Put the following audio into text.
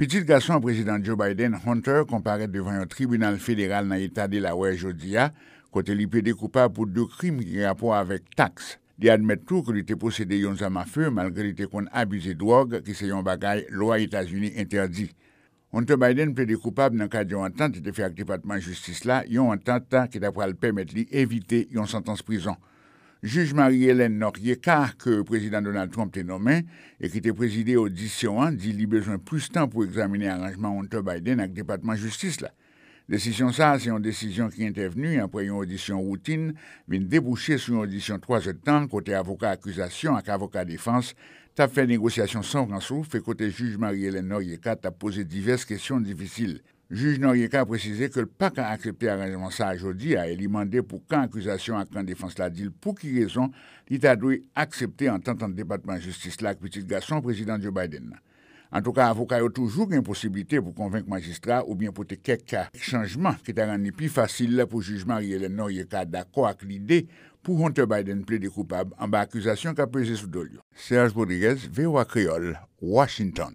Petit gason prezident Joe Biden, Hunter, komparet devan yon tribunal federal nan etade la wè jodi ya, kote li pèdè koupab pou dè krim ki rapò avèk taks. Di admèt tou kou li te posèdè yon zamafeu malgré li te kon abize dwòg ki se yon bagay loi Etasunè interdi. Hunter Biden pèdè koupab nan kade yon antante te fè ak depatman justis la, yon antante ta ki ta pral pèmèt li evite yon santans prizon. Juge Marie-Hélène Norieka, que le président Donald Trump a nommé et qui était présidé audition, 1, dit qu'il a besoin plus de temps pour examiner l'arrangement entre Biden et le département de justice. La Décision ça, c'est une décision qui est intervenue après une audition routine, vient débouchée sur une audition 3 temps, côté avocat accusation avec avocat défense. T'as fait négociation sans souffle et côté juge Marie-Hélène Norieka a posé diverses questions difficiles. Juge Norieka a prezise ke l'PAC a aksepte aranjeman sa ajodi a el imande pou ka akuzasyon akran defanse la dil pou ki rezon li ta doi aksepte an tentan debatman justice la akwitit gason prezident Joe Biden. An tou ka avokay ou toujou gen posibilite pou konvenk magistra ou bien pou te kek kak chanjman ki ta rani pi fasil pou jujman yelè Norieka dako ak l'ide pou honte Biden ple de koupab an ba akuzasyon ka peze sou dolyo. Serge Bordiguez, V.O.A. Kriol, Washington.